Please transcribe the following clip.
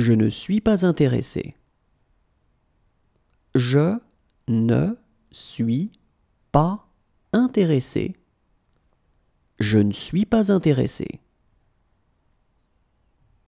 Je ne suis pas intéressé. Je ne suis pas intéressé. Je ne suis pas intéressé.